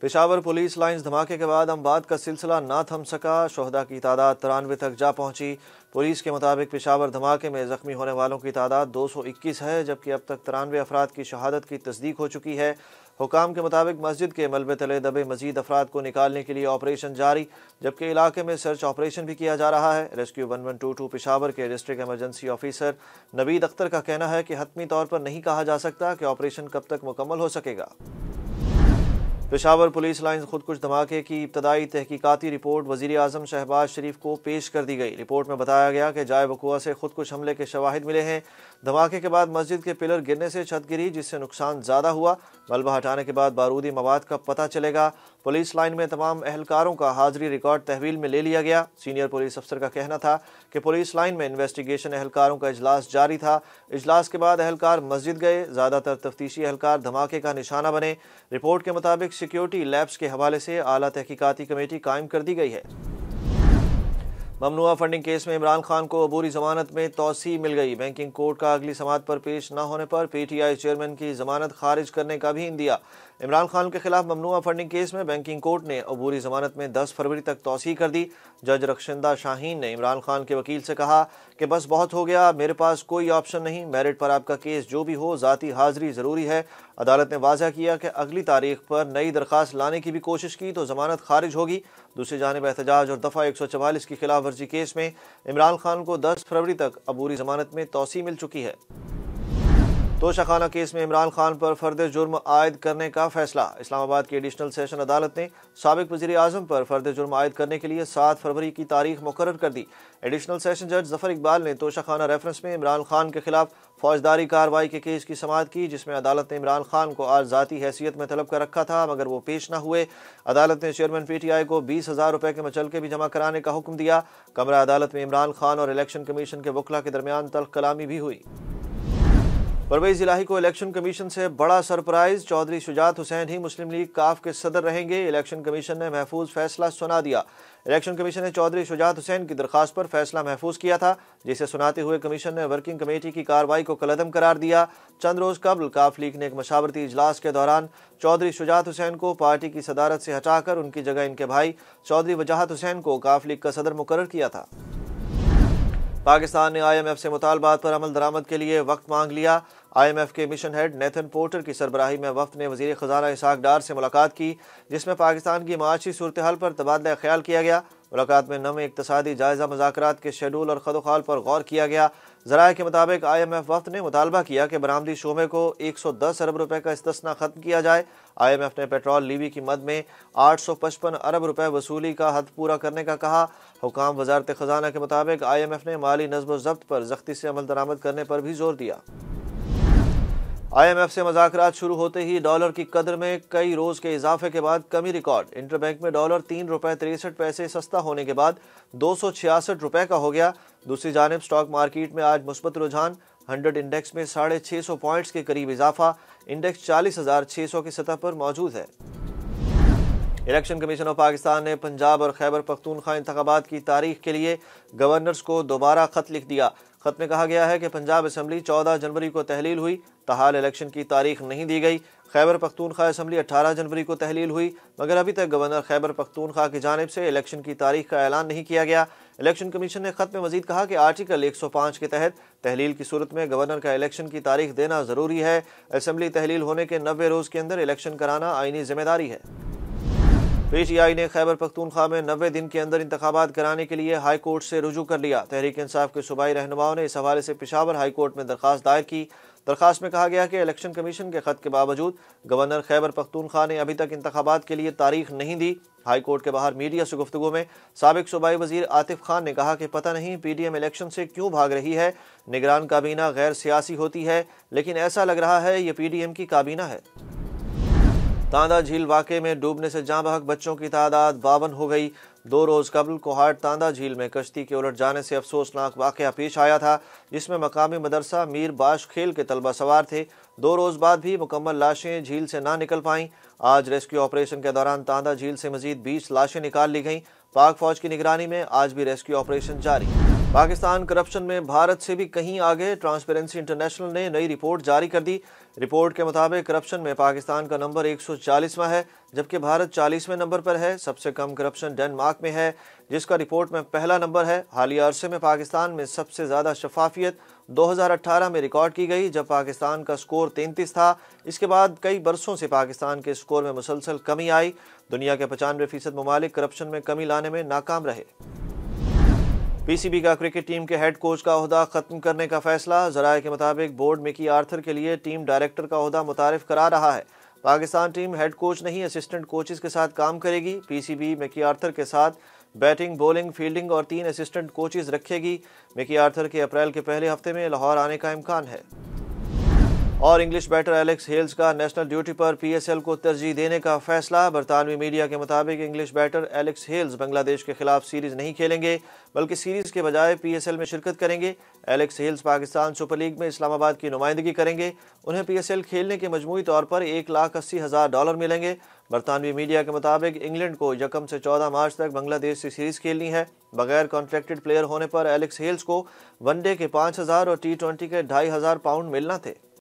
Peshawar police lines धमाके के बाद अम्बाद का सिलसिला ना थम सका शहदा की तादाद तिरानवे तक जा पहुंची पुलिस के मुताबिक पेशावर धमाके में ज़ख्मी होने वालों की तादाद 221 है जबकि अब तक तिरानवे अफराद की शहादत की तस्दीक हो चुकी है हुकाम के मुताबिक मस्जिद के मलबे तले दबे मजीद अफराद को निकालने के लिए ऑपरेशन जारी जबकि इलाके में सर्च ऑपरेशन भी किया जा रहा है rescue one one two two Peshawar के district emergency officer Naveed Akhtar का कहना है कि हतमी तौर पर नहीं कहा जा सकता कि ऑपरेशन कब तक मुकम्मल हो सकेगा पेशावर पुलिस लाइन खुदकुश धमाके की इब्तदाई तहकीकती रिपोर्ट वजी अजम शहबाज शरीफ को पेश कर दी गई रिपोर्ट में बताया गया कि जाय बकुआ से खुदकुश हमले के शवाहद मिले हैं धमाके के बाद मस्जिद के पिलर गिरने से छत गिरी जिससे नुकसान ज़्यादा हुआ मलबा हटाने के बाद बारूदी मवाद का पता चलेगा पुलिस लाइन में तमाम अहलकारों का हाजिरी रिकॉर्ड तहवील में ले लिया गया सीनियर पुलिस अफसर का कहना था कि पुलिस लाइन में इन्वेस्टिगेशन अहलकारों का इजलास जारी था इजलास के बाद अहलकार मस्जिद गए ज़्यादातर तफ्तीशी अहलकार धमाके का निशाना बने रिपोर्ट के मुताबिक सिक्योरिटी लैब्स के हवाले से अली तहकीकती कमेटी कायम कर दी गई है ममनुआ फंडिंग केस में इमरान खान को अबूरी जमानत में तोसी मिल गई बैंकिंग कोर्ट का अगली समात पर पेश न होने पर पीटीआई चेयरमैन की जमानत खारिज करने का भी इन दिया इमरान खान के खिलाफ ममनुआ फंडिंग केस में बैंकिंग कोर्ट ने अबूरी जमानत में 10 फरवरी तक तोसी कर दी जज रक्षिंदा शाहीन ने इमरान खान के वकील से कहा कि बस बहुत हो गया मेरे पास कोई ऑप्शन नहीं मेरिट पर आपका केस जो भी हो ज़ाती हाजिरी ज़रूरी है अदालत ने वाजा किया कि अगली तारीख पर नई दरख्वास्त लाने की भी कोशिश की तो जमानत खारिज होगी दूसरी जानब एहतजाज और दफ़ा एक सौ चवालीस की खिलाफ वर्जी केस में इमरान खान को दस फरवरी तक अबूरी जमानत में तोसी मिल चुकी है तोशाखाना केस में इमरान खान पर फर्द जुर्म आयद करने का फैसला इस्लामाबाद की एडिशनल सेशन अदालत ने सबक वजी अजम पर फर्द जुर्म आयद करने के लिए सात फरवरी की तारीख मुकर कर दी एडिशनल सेशन जज जफर इकबाल ने तोशाखाना रेफरेंस में इमरान खान के खिलाफ फौजदारी कार्रवाई के केस की समात की जिसमें अदालत ने इमरान खान को आज जतीी हैसियत में तलब कर रखा था मगर वो पेश न हुए अदालत ने चेयरमैन पी टी आई को बीस हज़ार रुपये के मचलके भी जमा कराने का हुक्म दिया कमरा अदालत में इमरान खान और इलेक्शन कमीशन के वकला के दरमियान तल्ख कलामी भी हुई परवेज इलाही को इलेक्शन कमीशन से बड़ा सरप्राइज चौधरी शुजात हुसैन ही मुस्लिम लीग काफ के सदर रहेंगे इलेक्शन कमीशन ने महफूज फैसला सुना दिया इलेक्शन कमीशन ने चौधरी शुजात हुसैन की दरख्वास्त पर फैसला महफूज किया था जिसे सुनाते हुए कमीशन ने वर्किंग कमेटी की कार्रवाई को कलदम करार दिया चंद रोज कबल काफ लीग ने एक मशावरती इजलास के दौरान चौधरी शुजात हुसैन को पार्टी की सदारत से हटाकर उनकी जगह इनके भाई चौधरी वजाहत हुसैन को काफ लीग का सदर मुकर किया था पाकिस्तान ने आई एम एफ से मुतालबात पर अमल दरामद के लिए वक्त मांग लिया आई एम एफ के मिशन हेड नैथन पोर्टर की सरबराही में वफ ने वजी खजाना इसाक डार से मुलाकात की जिसमें पाकिस्तान की माशी सूरत हाल पर तबादला ख्याल किया गया मुलाकात में नम इकतदी जायज़ा मजाक के शेडूल और खदोखाल पर गौर किया गया जराए के मुताबिक आई एम एफ वफ्त ने मुतालबा किया कि बरामदी शोबे को एक सौ दस अरब रुपये का इस्तना ख़त्म किया जाए आई एम एफ ने पेट्रोल लीवी की मद में आठ सौ पचपन अरब रुपये वसूली का हद पूरा करने का कहा हुकाम वजारत ख़जाना के मुताबिक आई एम एफ ने माली नजम ज़ब्त पर सख्ती से अमल दरामद करने पर भी जोर दिया आईएमएफ से मजाक शुरू होते ही डॉलर की कदर में कई रोज के इजाफे के बाद कमी रिकॉर्ड इंटरबैंक में डॉलर तीन रुपए तिरसठ पैसे सस्ता होने के बाद दो सौ छियासठ रुपए का हो गया दूसरी जानब स्टॉक मार्केट में आज मुस्बत रुझान हंड्रेड इंडेक्स में साढ़े छह सौ पॉइंट्स के करीब इजाफा इंडेक्स चालीस हजार छः सौ की सतह पर मौजूद है इलेक्शन कमीशन ऑफ पाकिस्तान ने पंजाब और खैबर पख्तूनख्वा इंतबात की तारीख के लिए गवर्नर्स को दोबारा खत लिख दिया खत में कहा गया है कि पंजाब असम्बली 14 जनवरी को तहलील हुई तहाल इलेक्शन की तारीख नहीं दी गई खैबर पख्तूनख्वा असम्बली 18 जनवरी को तहलील हुई मगर अभी तक गवर्नर खैबर पख्तूनख्वा की जानब से इलेक्शन की तारीख का ऐलान नहीं किया गया इलेक्शन कमीशन ने खत में मजीद कहा कि आर्टिकल 105 के तहत तहलील की सूरत में गवर्नर का इलेक्शन की तारीख देना ज़रूरी है असम्बली तहलील होने के नबे रोज़ के अंदर इलेक्शन कराना आइनी जिम्मेदारी है पेश आई ने खैबर पख्तूनख्वा में नबे दिन के अंदर इंतबात कराने के लिए हाई कोर्ट से रजू कर लिया तहरीक इंसाफ के सूबाई रहनुमाओं ने इस हवाले से पिशावर हाई कोर्ट में दरख्वास्त दायर की दरख्वास्त में कहा गया कि इलेक्शन कमीशन के खत के बावजूद गवर्नर खैबर पख्तूनख्वा ने अभी तक इंतबात के लिए तारीख नहीं दी हाई कोर्ट के बाहर मीडिया से गुफ्तु में सबक सूबाई वजीर आतिफ खान ने कहा कि पता नहीं पी डी एम इलेक्शन से क्यों भाग रही है निगरान काबीना गैर सियासी होती है लेकिन ऐसा लग रहा है ये पी डी एम की काबीना है तांदा झील वाक़े में डूबने से जहां बहक बच्चों की तादाद बावन हो गई दो रोज़ कबल कोहाट तांदा झील में कश्ती के उलट जाने से अफसोसनाक वाक़ पेश आया था जिसमें मकामी मदरसा मीर बाश खेल के तलबा सवार थे दो रोज़ बाद भी मुकम्मल लाशें झील से ना निकल पाईं आज रेस्क्यू ऑपरेशन के दौरान तांदा झील से मजीद बीस लाशें निकाल ली गईं पाक फौज की निगरानी में आज भी रेस्क्यू ऑपरेशन जारी पाकिस्तान करप्शन में भारत से भी कहीं आगे ट्रांसपेरेंसी इंटरनेशनल ने नई रिपोर्ट जारी कर दी रिपोर्ट के मुताबिक करप्शन में पाकिस्तान का नंबर 140वां है जबकि भारत 40वें नंबर पर है सबसे कम करप्शन डेनमार्क में है जिसका रिपोर्ट में पहला नंबर है हालिया अरसे में पाकिस्तान में सबसे ज़्यादा शफाफियत 2018 में रिकॉर्ड की गई जब पाकिस्तान का स्कोर 33 था इसके बाद कई बरसों से पाकिस्तान के स्कोर में मुसलसल कमी आई दुनिया के पचानवे फ़ीसद ममालिक करप्शन में कमी लाने में नाकाम रहे पीसीबी का क्रिकेट टीम के हेड कोच का अहदा खत्म करने का फैसला जराये के मुताबिक बोर्ड मिकी आर्थर के लिए टीम डायरेक्टर का अहदा मुतारफ करा रहा है पाकिस्तान टीम हेड कोच नहीं असिस्टेंट कोचेस के साथ काम करेगी पीसीबी मिकी आर्थर के साथ बैटिंग बॉलिंग फील्डिंग और तीन असिस्टेंट कोचेस रखेगी मिकी आर्थर के अप्रैल के पहले हफ्ते में लाहौर आने का इम्कान है और इंग्लिश बैटर एलेक्स हेल्स का नेशनल ड्यूटी पर पीएसएल को तरजीह देने का फैसला बरतानवी मीडिया के मुताबिक English batter Alex Hales Bangladesh के खिलाफ सीरीज नहीं खेलेंगे बल्कि सीरीज के बजाय पीएसएल में शिरकत करेंगे Alex Hales Pakistan super league में इस्लामाबाद की नुमाइंदगी करेंगे उन्हें पी खेलने के मजमू तौर पर एक लाख अस्सी हज़ार डॉलर मिलेंगे बरतानवी मीडिया के मुताबिक इंग्लैंड को यकम से चौदह मार्च तक बांग्लादेश से सीरीज खेलनी है बगैर कॉन्ट्रैक्टेड प्लेयर होने पर एलेक्स हेल्स को वनडे के पाँच हज़ार और टी ट्वेंटी के ढाई हज़ार पाउंड मिलना थे